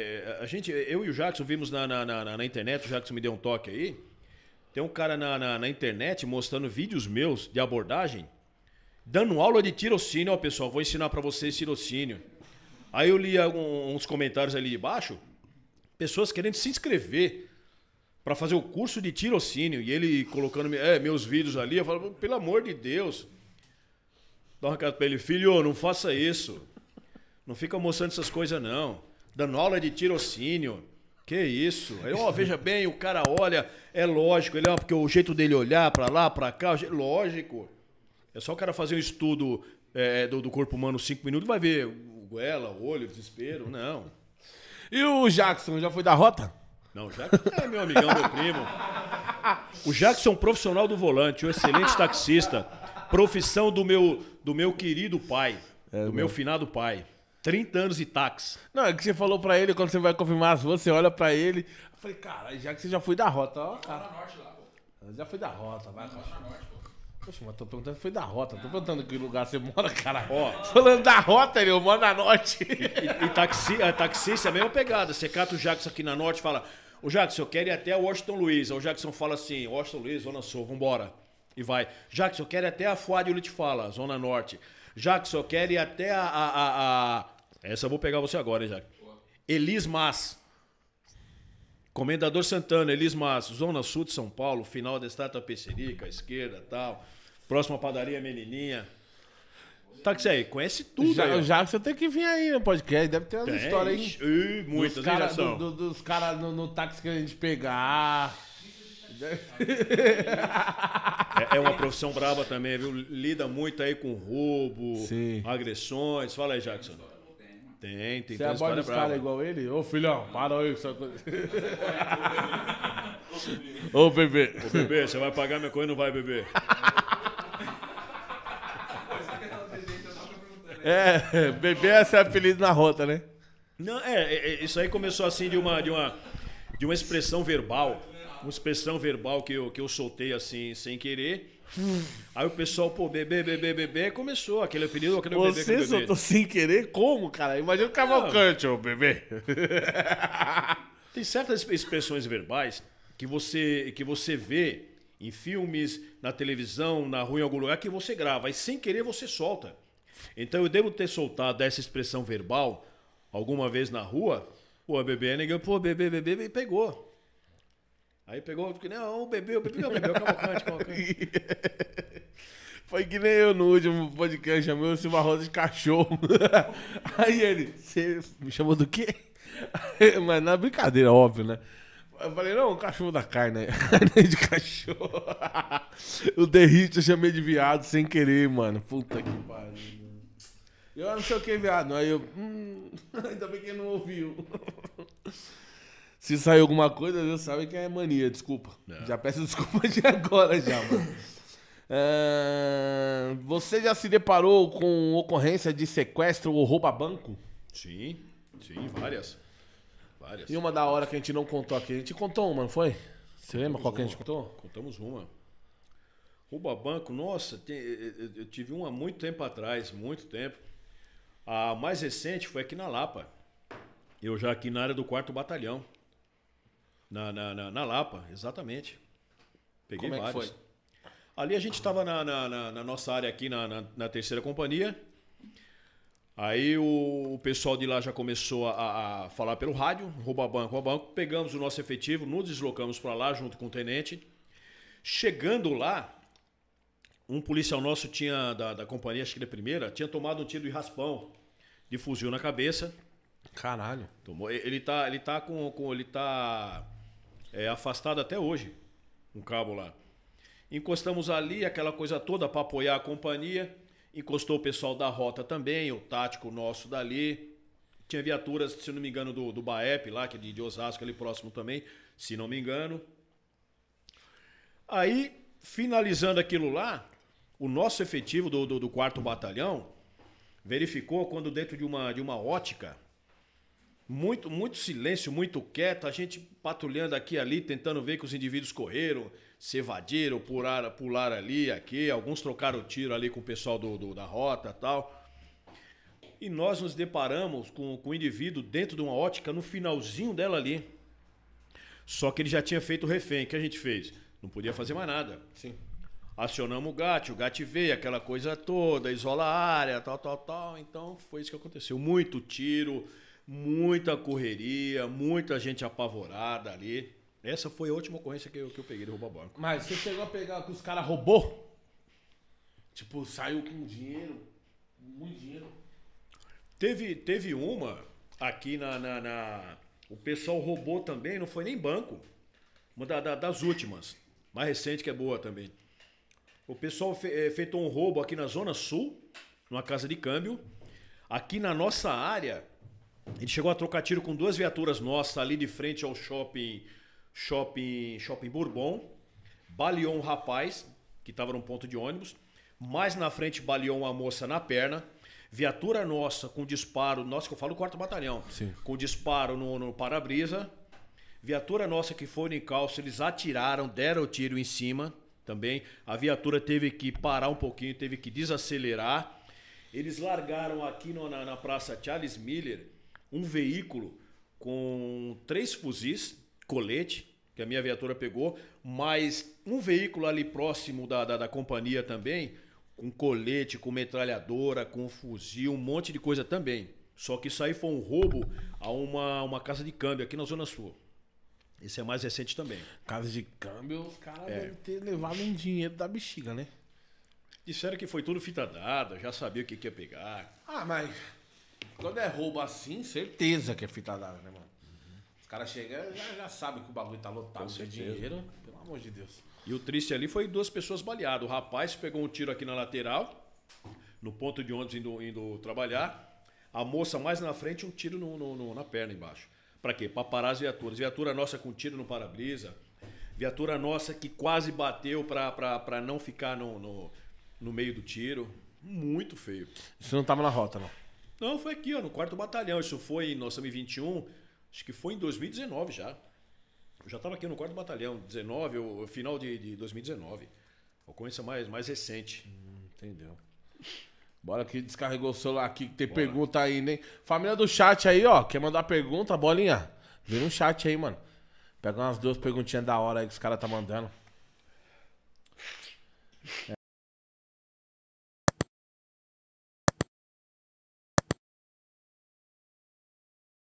É, a gente, eu e o Jackson vimos na, na, na, na, internet, o Jackson me deu um toque aí. Tem um cara na, internet mostrando vídeos meus de abordagem, dando aula de tirocínio. Ó, pessoal, vou ensinar para vocês tirocínio. Aí eu li alguns, comentários ali de baixo, pessoas querendo se inscrever para fazer o curso de tirocínio. E ele colocando é, meus vídeos ali, eu falo, pelo amor de Deus. Dá uma carta pra ele, filho, não faça isso. Não fica mostrando essas coisas, não dando aula de tirocínio. Que isso? Aí, ó, veja bem, o cara olha, é lógico, ele, é porque o jeito dele olhar para lá, para cá, lógico. É só o cara fazer um estudo é, é do, do, corpo humano cinco minutos, vai ver o goela, o olho, o desespero, não. E o Jackson, já foi da rota? Não, o Jackson é meu amigão, meu primo. O Jackson é um profissional do volante, um excelente taxista. Profissão do meu, do meu querido pai, é, do meu, meu finado pai. 30 anos de táxi. Não, é que você falou pra ele, quando você vai confirmar as ruas, você olha pra ele. Eu falei, cara, já que você já foi da rota, ó. Cara. Norte lá, pô. Já foi da rota, vai. Não, Norte, pô. Poxa, mas tô perguntando se foi da rota. Não. Tô perguntando que lugar você mora, cara. Ó, falando da rota, ele, eu moro na norte. E, e, e taxi, a taxista é a mesma pegada. Você cata o Jackson aqui na norte e fala: Ô Jackson, eu quero ir até Washington Luiz. Aí o Jackson fala assim: Washington Luiz, Zona Sul, vambora. E vai. Jackson, eu quero ir até a Fuad e ele te fala, Zona Norte. Jackson, eu quero ir até a, a, a, Essa eu vou pegar você agora, hein, Jackson. Elis Mas. Comendador Santana, Elis Mas, Zona Sul de São Paulo, final da estátua Pesserica, à esquerda tal. Próxima padaria Menininha. Tá que aí, conhece tudo. Já, aí, já que você tem que vir aí no podcast, deve ter uma história aí. Ih, muitas, cara, do, do, Dos caras no, no táxi que a gente pegar. É, é uma profissão braba também, viu? Lida muito aí com roubo, Sim. agressões. Fala aí, Jackson. Tem, tem. Você aborda os caras igual ele? Ô, filhão, para aí. Essa coisa. Ô, bebê. Ô, bebê, você vai pagar minha coisa ou não vai, bebê? É, bebê é ser apelido na rota, né? Não, é, é, é, isso aí começou assim de uma, de uma, de uma expressão verbal uma expressão verbal que eu, que eu soltei assim, sem querer. Aí o pessoal, pô, bebê, bebê, bebê, começou aquele apelido, aquele Você bebê. Você soltou sem querer? Como, cara? Imagina o Cavalcante, ô bebê. Tem certas expressões verbais que você, que você vê em filmes, na televisão, na rua, em algum lugar, que você grava e sem querer você solta. Então eu devo ter soltado essa expressão verbal alguma vez na rua. Pô, bebê, negão, pô, bebê, bebê, bebê, pegou. Aí pegou, que não, bebeu, bebeu, bebeu, cavalcante, cavalcante. Foi que nem eu no último podcast, chamei o Silva Rosa de cachorro. Aí ele, você me chamou do quê? Mas na brincadeira, óbvio, né? Eu falei, não, cachorro da carne, né? carne de cachorro. o Derrite eu chamei de viado sem querer, mano. Puta que pariu. Eu não sei o que, viado. Aí eu, hum, ainda bem que não ouviu. Se sair alguma coisa, Deus sabe que é mania, desculpa. Não. É. Já peço desculpa de agora já, mano. uh, você já se deparou com ocorrência de sequestro ou rouba banco? Sim, sim, várias. Várias. E uma da hora que a gente não contou aqui. A gente contou uma, não foi? Você Contamos lembra qual uma. que a gente contou? Contamos uma. Rouba banco, nossa, eh, eh, eu tive uma muito tempo atrás, muito tempo. A mais recente foi aqui na Lapa. Eu já aqui na área do quarto batalhão. Na, na, na, na Lapa, exatamente. Peguei Como é vários. É Ali a gente estava na, na, na, nossa área aqui, na, na, terceira companhia. Aí o, o, pessoal de lá já começou a, a falar pelo rádio, rouba banco, rouba banco. Pegamos o nosso efetivo, nos deslocamos para lá junto com o tenente. Chegando lá, um policial nosso tinha, da, da companhia, acho que da é primeira, tinha tomado um tiro de raspão, de fuzil na cabeça. Caralho. Tomou, ele tá, ele tá com, com ele tá é, afastado até hoje, um cabo lá. Encostamos ali, aquela coisa toda para apoiar a companhia. Encostou o pessoal da rota também, o tático nosso dali. Tinha viaturas, se não me engano, do, do Baep lá, que é de, de Osasco ali próximo também, se não me engano. Aí, finalizando aquilo lá, o nosso efetivo do, do, do quarto batalhão verificou quando dentro de uma, de uma ótica muito, muito silêncio, muito quieto, a gente patrulhando aqui e ali, tentando ver que os indivíduos correram, se evadiram, pularam, pular ali, aqui, alguns trocaram tiro ali com o pessoal do, do da rota tal. E nós nos deparamos com, com o indivíduo dentro de uma ótica no finalzinho dela ali. Só que ele já tinha feito o refém. O que a gente fez? Não podia fazer mais nada. Sim. Acionamos o gato o gato veio, aquela coisa toda, isola a área, tal, tal, tal. Então foi isso que aconteceu. Muito tiro, muita correria, muita gente apavorada ali. Essa foi a última ocorrência que eu, que eu peguei de roubar banco. Mas você chegou a pegar que os caras roubou? Tipo, saiu com dinheiro, muito dinheiro. Teve, teve uma aqui na, na, na... O pessoal roubou também, não foi nem banco. Uma da, da, das últimas. Mais recente que é boa também. O pessoal fe, é, um roubo aqui na Zona Sul, numa casa de câmbio. Aqui na nossa área, ele chegou a trocar tiro com duas viaturas nossas ali de frente ao shopping shopping shopping Bourbon. Baleou um rapaz que estava num ponto de ônibus. Mais na frente baleou uma moça na perna. Viatura nossa com disparo, nossa que eu falo quarto batalhão, Sim. com disparo no, no para-brisa. Viatura nossa que foi no encalço, eles atiraram, deram o tiro em cima também. A viatura teve que parar um pouquinho, teve que desacelerar. Eles largaram aqui no, na, na Praça Charles Miller um veículo com três fuzis, colete, que a minha viatura pegou, mas um veículo ali próximo da, da, da companhia também, com colete, com metralhadora, com fuzil, um monte de coisa também. Só que isso aí foi um roubo a uma, uma casa de câmbio aqui na Zona Sul. Esse é mais recente também. Casa de câmbio, os caras é. devem ter levado um dinheiro da bexiga, né? Disseram que foi tudo fita dada, já sabia o que, que ia pegar. Ah, mas quando é roubo assim, certeza que é fita dada, né, mano? Os caras chegam já, já sabem que o bagulho tá lotado de dinheiro. Pelo amor de Deus. E o triste ali foi duas pessoas baleadas. O rapaz pegou um tiro aqui na lateral, no ponto de ônibus indo, indo trabalhar. A moça mais na frente, um tiro no, no- no- na perna embaixo. Pra quê? Pra parar as viaturas. Viatura nossa com tiro no para-brisa. Viatura nossa que quase bateu pra, pra, pra não ficar no, no, no meio do tiro. Muito feio. Isso não tava na rota, não. Não, foi aqui, ó, no quarto batalhão. Isso foi, nós estamos em 21, acho que foi em 2019 já. Eu já estava aqui no quarto batalhão, 19, o final de, de 2019. Ocorrência mais, mais recente. Hum, entendeu. Bora que descarregou o celular aqui, que tem Bora. pergunta aí, nem. Família do chat aí, ó. Quer mandar pergunta, bolinha? Vira um chat aí, mano. Pega umas duas perguntinhas da hora aí que os caras tá mandando.